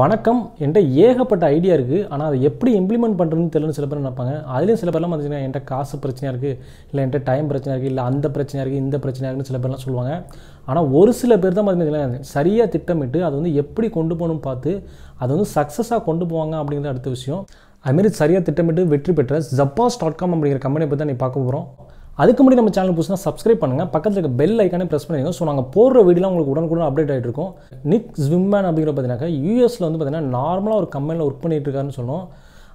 வணக்கம் என்கிட்ட ஏகப்பட்ட ஐடியா இருக்குது ஆனால் அதை எப்படி இம்ப்ளிமெண்ட் பண்ணுறதுன்னு தெரியலன்னு சில பேர் நினைப்பாங்க அதுலேயும் சில பேர்லாம் பார்த்தீங்கன்னா என்கிட்ட காசு பிரச்சனையாக இருக்குது இல்லை என்கிட்ட டைம் பிரச்சனையாக இருக்குது இல்லை அந்த பிரச்சனையாக இருக்குது இந்த பிரச்சனையாக இருக்குன்னு சில பேர்லாம் சொல்லுவாங்க ஆனால் ஒரு சில பேர் தான் பார்த்தீங்கன்னா சரியாக திட்டமிட்டு அதை வந்து எப்படி கொண்டு போகணும்னு பார்த்து அதை வந்து சக்ஸஸாக கொண்டு போவாங்க அப்படிங்கிறது அடுத்த விஷயம் அதுமாரி சரியாக திட்டமிட்டு வெற்றி பெற்ற ஜப்பாஸ் டாட் காம் அப்படிங்கிற கம்பெனியை பற்றி தான் நீ பார்க்க போகிறோம் அதுக்கு முன்னாடி நம்ம சேனல் புதுசாக சப்ஸ்கிரைப் பண்ணுங்கள் பக்கத்தில் இருக்க பெல் ஐக்கானே ப்ரெஸ் பண்ணிடுங்க ஸோ நாங்கள் போடுற வீடியோலாம் உங்களுக்கு உடனுக்குடன் அப்டேட் ஆகிட்டு இருக்கும் நிக் ஜிம்மேன் அப்படிங்கிற பார்த்தீங்கன்னா யூஎஸில் வந்து பார்த்திங்கன்னா நார்மலாக ஒரு கம்பெனியில் ஒர்க் பண்ணிகிட்டு இருக்காருன்னு சொன்னோம்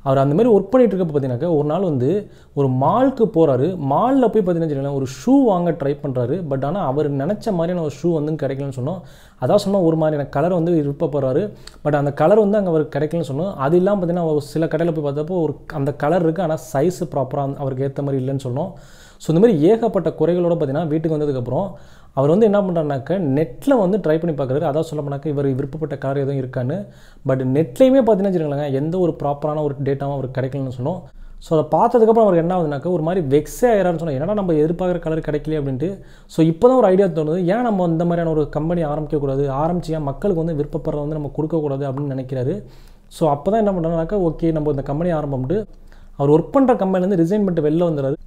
அவர் அந்த மாதிரி ஒர்க் பண்ணிகிட்டு இருக்கப்போ பார்த்தீங்கன்னாக்கா ஒரு நாள் வந்து ஒரு மாலுக்கு போகிறாரு மாலில் போய் பார்த்தீங்கன்னா ஒரு ஷூ வாங்க ட்ரை பண்ணுறாரு பட் ஆனால் அவர் நினச்ச மாதிரியான ஒரு ஷூ வந்து கிடைக்கலன்னு சொன்னோம் அதான் சொன்னால் ஒரு மாதிரியான கலர் வந்து விருப்ப போகிறாரு பட் அந்த கலர் வந்து அங்கே அவருக்கு கிடைக்கலன்னு சொன்னோம் அது இல்லாமல் பார்த்தீங்கன்னா சில கடையில் போய் பார்த்தப்போ ஒரு அந்த கலர் இருக்குது ஆனால் சைஸ் ப்ராப்பராக அவருக்கு ஏற்ற மாதிரி இல்லைன்னு சொன்னோம் ஸோ இந்த மாதிரி ஏகப்பட்ட குறைகளோடு பார்த்தீங்கன்னா வீட்டுக்கு வந்ததுக்கப்புறம் அவர் வந்து என்ன பண்ணுறாருனாக்க நெட்டில் வந்து ட்ரை பண்ணி பார்க்குறாரு அதான் சொல்ல போனாக்க இவர் விருப்பப்பட்ட கார் எதுவும் இருக்கான்னு பட் நெட்லேயுமே பார்த்தீங்கன்னா வச்சுக்கோங்களேன் எந்த ஒரு ப்ராப்பரான ஒரு டேட்டாவும் அவருக்கு கிடைக்கலன்னு சொன்னோம் ஸோ அதை பார்த்ததுக்கப்புறம் அவர் என்ன ஆகுதுனாக்க ஒரு மாதிரி வெக்ஸே ஆகிறான்னு சொன்னால் என்னடா நம்ம எதிர்பார்க்குற கலர் கிடைக்கல அப்படின்ட்டு ஸோ இப்போ தான் ஒரு ஐடியா தோணுது ஏன் நம்ம இந்த மாதிரியான ஒரு கம்பெனி ஆரம்பிக்கக்கூடாது ஆரம்பிச்சியா மக்களுக்கு வந்து விருப்பப்படுறத வந்து நம்ம கொடுக்கக்கூடாது அப்படின்னு நினைக்கிறாரு ஸோ அப்போ தான் என்ன பண்ணுறாங்கனாக்கா ஓகே நம்ம இந்த கம்பெனி ஆரம்பம்ட்டு அவர் ஒர்க் பண்ணுற கம்பெனிலேருந்து ரிசைன் பண்ணிட்டு வெளில வந்துடுறாரு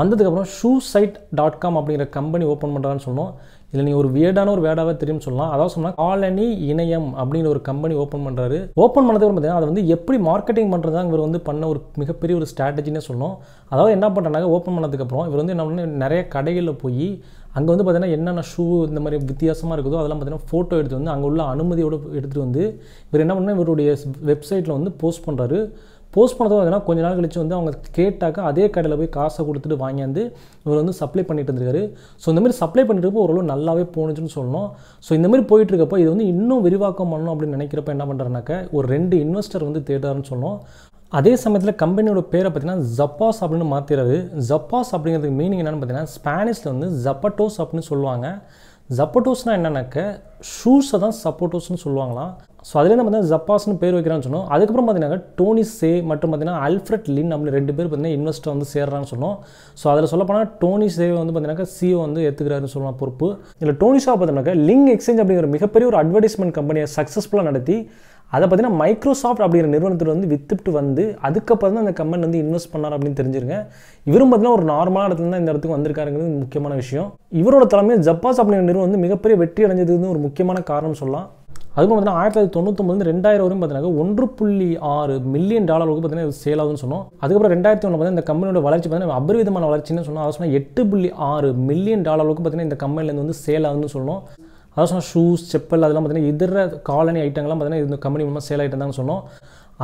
வந்ததுக்கப்புறம் ஷூ சைட் டாட் காம் அப்படிங்கிற கம்பெனி ஓப்பன் பண்ணுறான்னு சொன்னோம் இதில் நீங்கள் ஒரு வேடான ஒரு வேர்டாகவே தெரியும்னு சொல்லலாம் அதாவது சொன்னால் காலனி இணையம் அப்படின்னு ஒரு கம்பெனி ஓப்பன் பண்ணுறாரு ஓப்பன் பண்ணதுக்கு பார்த்தீங்கன்னா அதை வந்து எப்படி மார்க்கெட்டிங் பண்ணுறது தான் இவர் வந்து பண்ண ஒரு மிகப்பெரிய ஒரு ஸ்ட்ராட்டஜினே சொல்லணும் அதாவது என்ன பண்ணுறாங்க ஓப்பன் பண்ணதுக்கப்புறம் இவர் வந்து என்ன நிறைய கடைகளில் போய் அங்கே வந்து பார்த்தீங்கன்னா என்னென்ன ஷூ இந்த மாதிரி வித்தியாசமாக இருக்குதோ அதெல்லாம் பார்த்தீங்கன்னா ஃபோட்டோ எடுத்து வந்து அங்கே உள்ள அனுமதியோடு எடுத்துகிட்டு வந்து இவர் என்ன பண்ணால் இவருடைய வெப்சைட்டில் வந்து போஸ்ட் பண்ணுறாரு போஸ்ட் பண்ணதும் எதுனா கொஞ்ச நாள் கழிச்சு வந்து அவங்க கேட்டாக்க அதே கடையில் போய் காசை கொடுத்துட்டு வாங்கியாந்து இவர் வந்து சப்ளை பண்ணிட்டு இருந்திருக்காரு ஸோ மாதிரி சப்ளை பண்ணிட்டு இருப்போ ஓரளவு நல்லாவே போணுச்சுன்னு சொல்லணும் ஸோ மாதிரி போயிட்டு இருக்கப்போ இது வந்து இன்னும் விரிவாக்கம் பண்ணணும் அப்படின்னு நினைக்கிறப்ப என்ன பண்ணுறாருனாக்க ஒரு ரெண்டு இன்வெஸ்டர் வந்து தேடுறாருன்னு சொல்லணும் அதே சமயத்தில் கம்பெனியோட பேரை பார்த்தீங்கன்னா ஜப்பாஸ் அப்படின்னு மாற்றிடுறது ஜப்பாஸ் அப்படிங்கிறதுக்கு மீனிங் என்னென்னு பார்த்தீங்கன்னா ஸ்பானிஷில் வந்து ஜப்பட்டோஸ் அப்படின்னு சொல்லுவாங்க ஜப்பட்டோஸ்னால் என்னன்னாக்க ஷூஸை தான் சப்போர்ட்டோஸ்னு சொல்லுவாங்களாம் ஸோ அதுலேருந்து பார்த்தீங்கன்னா ஜப்பாஸ்னு பேர் வைக்கிறான்னு சொன்னோம் அதுக்கப்புறம் பார்த்தீங்கன்னா டோனி சே மற்றும் பார்த்தீங்கன்னா அல்ஃப்ரட் லின் நம்மள ரெண்டு பேர் பார்த்தீங்கன்னா இன்வெஸ்டர் வந்து சேர்றான்னு சொன்னோம் ஸோ அதில் சொல்லப்போனால் டோனி சேவை வந்து பார்த்தீங்கன்னா சிஓ e வந்து ஏற்றுக்கிறாருன்னு சொல்லலாம் பொறுப்பு இல்லை டோனி ஷா பார்த்தீங்கன்னாக்கா லிங் எக்ஸ்சேஞ்ச் அப்படிங்கிற மிகப்பெரிய ஒரு அட்வர்டைஸ்மெண்ட் கம்பெனியை சக்ஸஸ்ஃபுல்லாக நடத்தி அதை பார்த்தீங்கன்னா மைக்ரோசாஃப்ட் அப்படிங்கிற நிறுவனத்தில் வந்து வித்துட்டு வந்து அதுக்கப்புறம் தான் அந்த கம்பெனி வந்து இன்வெஸ்ட் பண்ணார் அப்படின்னு தெரிஞ்சிருங்க இவரும் பார்த்தீங்கன்னா ஒரு நார்மலான இடத்துல தான் இந்த இடத்துக்கு வந்திருக்காருங்கிறது முக்கியமான விஷயம் இவரோட தலைமையில் ஜப்பாஸ் அப்படிங்கிற நிறுவனம் வந்து மிகப்பெரிய வெற்றி அடைஞ்சதுன்னு ஒரு முக்கியமான காரணம் சொல்லலாம் அதுக்கு பார்த்தீங்கன்னா ஆயிரத்தி தொள்ளாயிரத்தி தொண்ணூத்தொம்பது ரெண்டாயிரம் வரையும் பார்த்தீங்கன்னா ஒன்று புள்ளி ஆறு மில்லியன் டாலருக்கு பார்த்தீங்கன்னா சேல் ஆகுதுன்னு சொன்னோம் அதுக்கப்புறம் ரெண்டாயிரத்தி ஒன்று பார்த்தீங்கன்னா இந்த கம்பெனியோட வளர்ச்சி பார்த்தீங்கன்னா அபரிவிதமான வளர்ச்சின்னு சொன்னால் அதை சொன்னால் எட்டு புள்ளி ஆறு மில்லியன் டாலருக்கு பார்த்தீங்கன்னா இந்த கம்பெனிலேருந்து வந்து சேல் ஆகுதுன்னு சொன்னோம் அதாவது ஷூஸ் செப்பல் அதெல்லாம் பார்த்தீங்கன்னா இதர காலனி ஐட்டங்கள்லாம் பார்த்தீங்கன்னா இந்த கம்பெனி மூலமாக சேல் ஆகிட்டு இருந்தாங்கன்னு சொன்னோம்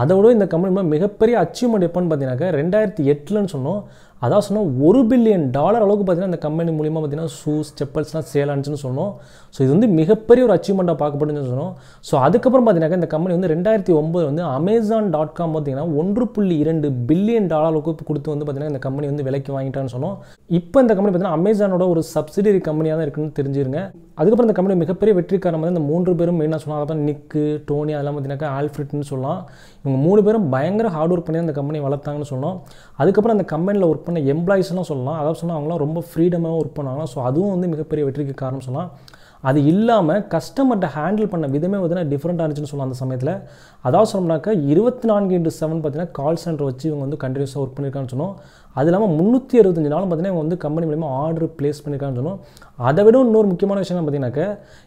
அதோட இந்த கம்பெனி மிகப்பெரிய அச்சீவ்மெண்ட் எப்போன்னு பார்த்தீங்கன்னாக்கா ரெண்டாயிரத்தி எட்டுலன்னு சொன்னோம் அதான் சொன்னால் ஒரு பில்லியன் டாலர் அளவுக்கு பார்த்தீங்கன்னா இந்த கம்பெனி மூலிமா பார்த்தீங்கன்னா ஷூஸ் செப்பல்ஸ்லாம் சேல் ஆனிச்சுன்னு சொன்னோம் ஸோ இது வந்து மிகப்பெரிய ஒரு அச்சீவ்மெண்ட்டாக பார்க்கப்படுதுன்னு சொன்னோம் ஸோ அதுக்கப்புறம் பார்த்தீங்கன்னா இந்த கம்பெனி வந்து ரெண்டாயிரத்தி ஒம்பது வந்து அமேசான் டாட் காம் பார்த்தீங்கன்னா ஒன்று புள்ளி இரண்டு பில்லியன் அளவுக்கு கொடுத்து வந்து பார்த்தீங்கன்னா இந்த கம்பெனி வந்து விலைக்கு வாங்கிட்டான்னு சொன்னோம் இப்போ இந்த கம்பெனி பார்த்தீங்கன்னா அமேசானோட ஒரு சப்சிடரி கம்பெனியாக தான் இருக்குன்னு தெரிஞ்சிருங்க அதுக்கப்புறம் இந்த கம்பெனி மிகப்பெரிய வெற்றிக்காரம் வந்து இந்த மூன்று பேரும் மெயினாக சொன்னால் அதான் நிக்கு டோனி அதெல்லாம் பார்த்தீங்கன்னா ஆல்ஃப்ரிட்னு சொல்லலாம் இவங்க மூணு பேரும் பயங்கர ஹார்ட் ஒர்க் பண்ணி அந்த கம்பெனி வளர்த்தாங்கன்னு சொன்னோம் அதுக்கப்புறம் அந்த கம்பெனியில் ஒர்க் பண்ண எம்ப்ளாயிஸ்லாம் சொல்லலாம் அதாவது சொன்னால் அவங்களாம் ரொம்ப ஃப்ரீடமாக ஒர்க் பண்ணாங்களாம் ஸோ அதுவும் வந்து மிகப்பெரிய வெற்றிக்கு காரணம் சொல்லலாம் அது இல்லாமல் கஸ்டமர்கிட்ட ஹேண்டில் பண்ண விதமே பார்த்தீங்கன்னா டிஃப்ரெண்ட்டாக இருந்துச்சுன்னு சொல்லலாம் அந்த சமயத்தில் அதாவது சொன்னோம்னாக்கா இருபத்தி நான்கு இன்ட்டு செவன் பார்த்தீங்கன்னா கால் சென்டர் வச்சு இவங்க வந்து கண்டினியூஸாக ஒர்க் பண்ணியிருக்கான்னு சொன்னோம் அது இல்லாமல் முந்நூற்றி அறுபத்தஞ்சு நாளும் பார்த்தீங்கன்னா இவங்க வந்து கம்பெனி மூலிமா ஆர்டர் பிளேஸ் பண்ணியிருக்கான்னு சொன்னோம் அதை விட இன்னொரு முக்கியமான விஷயம் பார்த்தீங்கன்னாக்க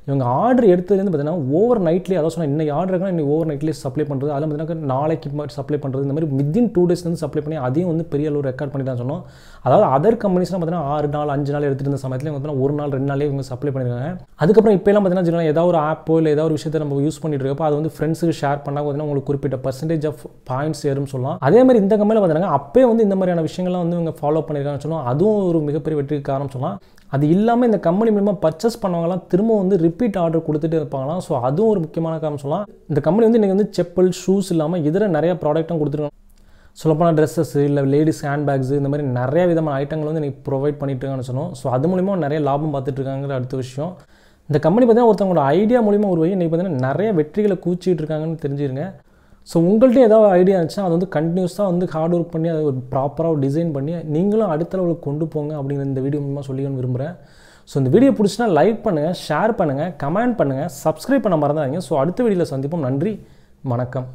இவங்க ஆர்டர் எடுத்ததுலேருந்து பார்த்தீங்கன்னா ஓவர் நைட்லேயே அதாவது சொன்னால் இன்னைக்கு ஆர்டர் இருக்கணும் இன்னைக்கு ஓவர் நைட்லேயே சப்ளை பண்ணுறது அதில் பார்த்தீங்கன்னா நாளைக்கு மாதிரி சப்ளை பண்ணுறது இந்த மாதிரி வித்தின் டூ டேஸ்லேருந்து சப்ளை பண்ணி அதையும் வந்து பெரிய அளவு ரெக்கார்ட் பண்ணி தான் சொன்னோம் அதாவது அதர் கம்பெனிஸ்லாம் பார்த்தீங்கன்னா ஆறு நாள் அஞ்சு நாள் எடுத்துகிட்டு இருந்த சமயத்தில் இவங்க பார்த்தீங்கன்னா ஒரு நாள் ரெண்டு நாளே இவங்க சப்ளை பண்ணியிருக்காங்க அதுக்கப்புறம் இப்போலாம் பார்த்தீங்கன்னா ஏதாவது ஒரு ஆப்போ இல்லை ஏதாவது ஒரு விஷயத்தை நம்ம யூஸ் பண்ணிட்டு இருக்கோம் அது வந்து ஃப்ரெண்ட்ஸுக்கு ஷேர் பண்ணால் பார்த்தீங்கன்னா உங்களுக்கு குறிப்பிட்ட பர்சன்டேஜ் ஆஃப் பாயிண்ட்ஸ் ஏறும் சொல்லலாம் அதே மாதிரி இந்த கம்பெனியில் பார்த்தீங்கன்னா அப்பே வந்து இந்த மாதிரியான விஷயங்கள்லாம் வந்து இவங்க ஃபாலோ பண்ணியிருக்காங்கன்னு சொல்லலாம் அதுவும் ஒரு மிகப்பெரிய வெற்றிக்கு காரணம் சொல்லலாம் அது இல்லாமல் இந்த கம்பெனி மூலமாக பர்ச்சேஸ் பண்ணவங்களாம் திரும்ப வந்து ரிப்பீட் ஆர்டர் கொடுத்துட்டு இருப்பாங்களாம் ஸோ அதுவும் ஒரு முக்கியமான காரணம் சொல்லலாம் இந்த கம்பெனி வந்து இன்றைக்கி வந்து செப்பல் ஷூஸ் இல்லாமல் இதர நிறைய ப்ராடக்ட்டும் கொடுத்துருக்காங்க சொல்லப்போனால் ட்ரெஸ்ஸஸ் இல்லை லேடிஸ் ஹேண்ட்பேக்ஸ் இந்த மாதிரி நிறைய விதமான ஐட்டங்கள் வந்து இன்றைக்கி ப்ரொவைட் இருக்காங்கன்னு சொன்னோம் ஸோ அது மூலிமா நிறைய லாபம் இருக்காங்கிற அடுத்த விஷயம் இந்த கம்பெனி பார்த்தீங்கன்னா ஒருத்தவங்களோட ஐடியா மூலிமா உருவாகி இன்றைக்கி பார்த்தீங்கன்னா நிறைய வெற்றிகளை கூச்சிகிட்டு இருக்காங்கன்னு தெரிஞ்சுருங்க ஸோ உங்கள்கிட்ட ஏதாவது ஐடியா இருந்துச்சுன்னா அது வந்து கண்டினியூஸாக வந்து ஹார்ட் ஒர்க் பண்ணி அதை ஒரு ப்ராப்பராக டிசைன் பண்ணி நீங்களும் அடுத்த அளவுக்கு கொண்டு போங்க அப்படிங்கிற இந்த வீடியோ மூலமாக சொல்லிக்கணும்னு விரும்புகிறேன் ஸோ இந்த வீடியோ பிடிச்சினா லைக் பண்ணுங்கள் ஷேர் பண்ணுங்கள் கமெண்ட் பண்ணுங்கள் சப்ஸ்கிரைப் பண்ண மறந்துடாதீங்க ஸோ அடுத்த வீடியோவில் சந்திப்போம் நன்றி வணக்கம்